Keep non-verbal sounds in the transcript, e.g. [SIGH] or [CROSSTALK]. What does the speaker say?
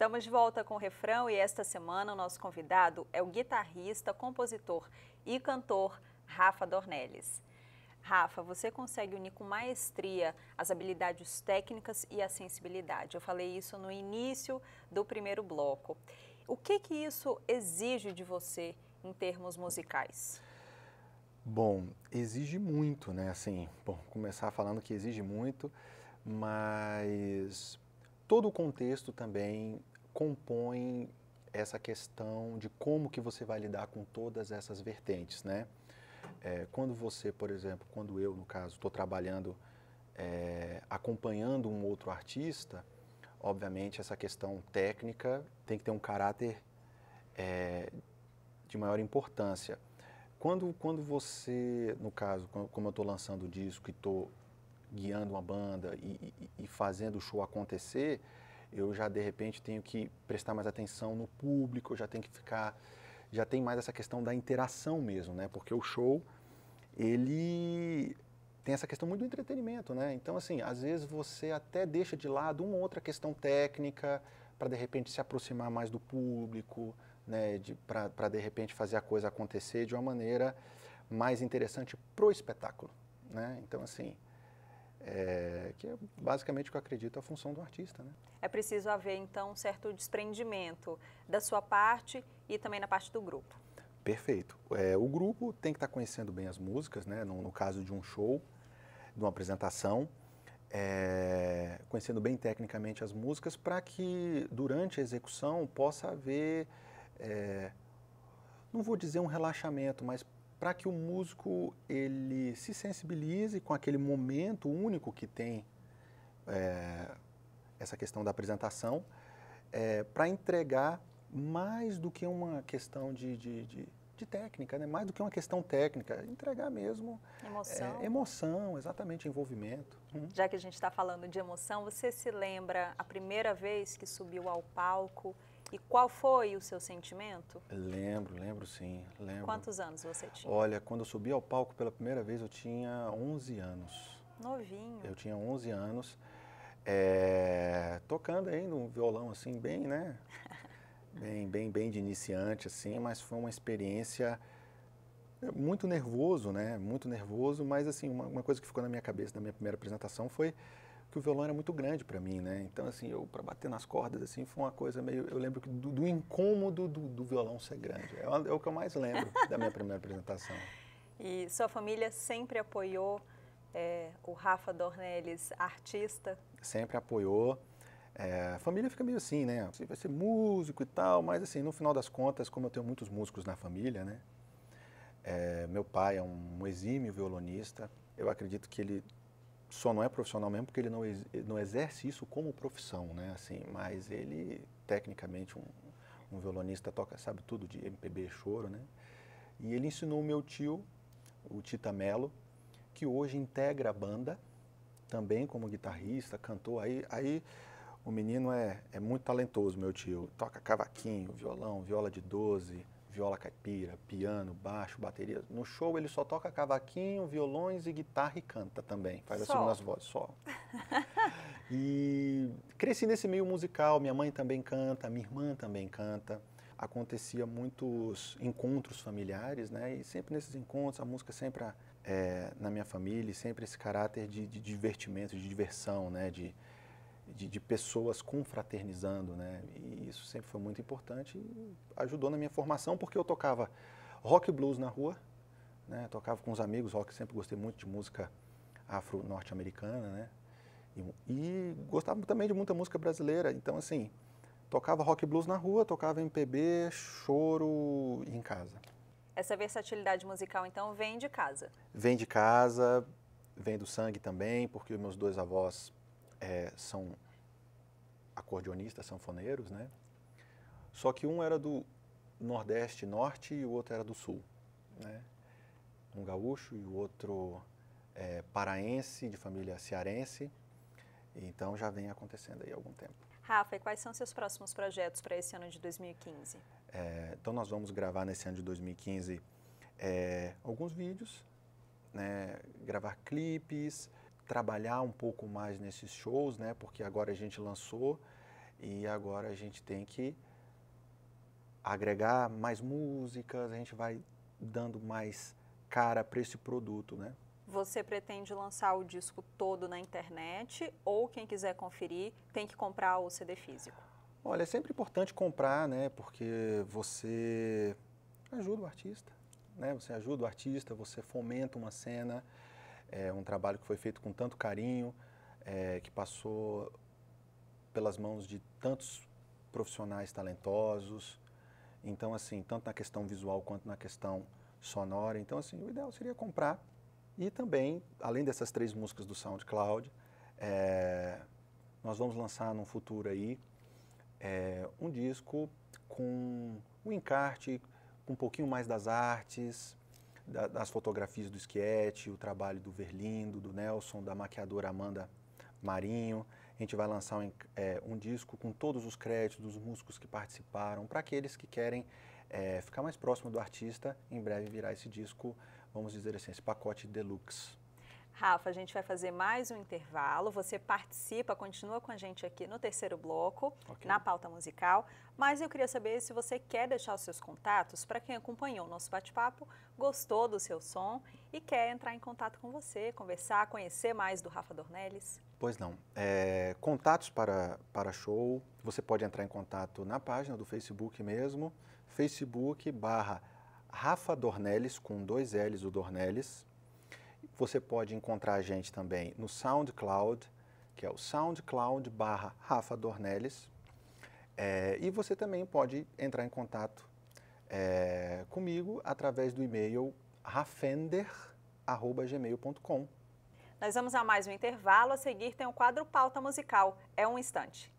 Estamos de volta com o refrão e esta semana o nosso convidado é o guitarrista, compositor e cantor Rafa Dornelles. Rafa, você consegue unir com maestria as habilidades técnicas e a sensibilidade. Eu falei isso no início do primeiro bloco. O que que isso exige de você em termos musicais? Bom, exige muito, né? Assim, bom, começar falando que exige muito, mas todo o contexto também compõem essa questão de como que você vai lidar com todas essas vertentes, né? É, quando você, por exemplo, quando eu, no caso, estou trabalhando, é, acompanhando um outro artista, obviamente essa questão técnica tem que ter um caráter é, de maior importância. Quando, quando você, no caso, como eu estou lançando o disco e estou guiando uma banda e, e, e fazendo o show acontecer, eu já de repente tenho que prestar mais atenção no público, já tenho que ficar, já tem mais essa questão da interação mesmo, né? Porque o show ele tem essa questão muito do entretenimento, né? Então assim, às vezes você até deixa de lado uma outra questão técnica para de repente se aproximar mais do público, né? Para de repente fazer a coisa acontecer de uma maneira mais interessante pro espetáculo, né? Então assim é, que é basicamente o que eu acredito a função do artista. Né? É preciso haver, então, um certo desprendimento da sua parte e também na parte do grupo. Perfeito. É, o grupo tem que estar conhecendo bem as músicas, né? no, no, caso de um show, de uma apresentação, é, conhecendo bem tecnicamente as músicas para que durante a execução possa haver, é, não vou dizer um relaxamento, mas para que o músico ele se sensibilize com aquele momento único que tem é, essa questão da apresentação, é, eh, para entregar mais do que uma questão de, de, de, de, técnica, né? mais do que uma questão técnica, entregar mesmo eh, emoção, é, emoção exatamente envolvimento. Hum. Já que a gente está falando de emoção, você se lembra a primeira vez que subiu ao palco e qual foi o seu sentimento? Lembro, lembro sim, lembro. Quantos anos você tinha? Olha, quando eu subi ao palco pela primeira vez, eu tinha 11 anos. Novinho. Eu tinha 11 anos, é, tocando ainda um violão assim, bem, né? [LAUGHS] bem, bem, bem de iniciante, assim, mas foi uma experiência muito nervoso, né? Muito nervoso, mas assim, uma, uma coisa que ficou na minha cabeça na minha primeira apresentação foi que o violão era muito grande para mim, né? Então, assim, eu para bater nas cordas, assim, foi uma coisa meio. Eu lembro do, do incômodo do, do, violão ser grande. É, é, o que eu mais lembro [LAUGHS] da minha primeira apresentação. E sua família sempre apoiou é, o Rafa Dornelles, artista? Sempre apoiou. É, a família fica meio assim, né? Você vai ser músico e tal, mas assim, no final das contas, como eu tenho muitos músicos na família, né? É, meu pai é um exímio violonista. Eu acredito que ele só não é profissional mesmo porque ele não, ex, não exerce isso como profissão, né? Assim, mas ele, tecnicamente, um, um violonista toca, sabe tudo de MPB, choro, né? E ele ensinou o meu tio, o Tita Mello, que hoje integra a banda, também como guitarrista, cantor. Aí, aí o menino é, é muito talentoso, meu tio. Toca cavaquinho, violão, viola de 12, viola caipira, piano, baixo, bateria. No show ele só toca cavaquinho, violões e guitarra e canta também. Faz assim as segundas vozes, só. [LAUGHS] e cresci nesse meio musical. Minha mãe também canta, minha irmã também canta. Acontecia muitos encontros familiares, né? E sempre nesses encontros a música sempre é, na minha família, sempre esse caráter de, de divertimento, de diversão, né? De, de, de, pessoas confraternizando, né? E isso sempre foi muito importante e ajudou na minha formação, porque eu tocava rock e blues na rua, né? Tocava com os amigos, rock, sempre gostei muito de música afro-norte-americana, né? E, e, gostava também de muita música brasileira, então assim, tocava rock e blues na rua, tocava MPB, choro em casa. Essa versatilidade musical, então, vem de casa? Vem de casa, vem do sangue também, porque meus dois avós é, são acordeonistas, sanfoneiros, né? Só que um era do Nordeste, Norte e o outro era do Sul, né? Um gaúcho e o outro é, paraense, de família cearense. Então já vem acontecendo aí há algum tempo. Rafa, e quais são seus próximos projetos para esse ano de 2015? É, então nós vamos gravar nesse ano de 2015 é, alguns vídeos, né, gravar clipes, trabalhar um pouco mais nesses shows, né, porque agora a gente lançou e agora a gente tem que agregar mais músicas, a gente vai dando mais cara para esse produto, né? Você pretende lançar o disco todo na internet ou quem quiser conferir tem que comprar o CD físico? Olha, é sempre importante comprar, né? Porque você ajuda o artista, né? Você ajuda o artista, você fomenta uma cena, é um trabalho que foi feito com tanto carinho, é, que passou pelas mãos de tantos profissionais talentosos, então assim, tanto na questão visual quanto na questão sonora, então assim, o ideal seria comprar e também, além dessas três músicas do SoundCloud, é, nós vamos lançar num futuro aí é, um disco com um encarte, com um pouquinho mais das artes, da, das fotografias do Schietti, o trabalho do Verlindo, do Nelson, da maquiadora Amanda Marinho. A gente vai lançar um, é, um disco com todos os créditos dos músicos que participaram, para aqueles que querem é, ficar mais próximo do artista, em breve virá esse disco, vamos dizer assim, esse pacote deluxe. Rafa, a gente vai fazer mais um intervalo. Você participa, continua com a gente aqui no terceiro bloco, okay. na pauta musical. Mas eu queria saber se você quer deixar os seus contatos para quem acompanhou o nosso bate-papo, gostou do seu som e quer entrar em contato com você, conversar, conhecer mais do Rafa Dornelles. Pois não. É, contatos para, para show, você pode entrar em contato na página do Facebook mesmo, facebook barra Rafa Dornelles, com dois L's o Dornelles, você pode encontrar a gente também no SoundCloud, que é o SoundCloud barra Rafa Dornelles. É, e você também pode entrar em contato é, comigo através do e-mail rafender.gmail.com. Nós vamos a mais um intervalo. A seguir tem o um quadro Pauta Musical. É um instante.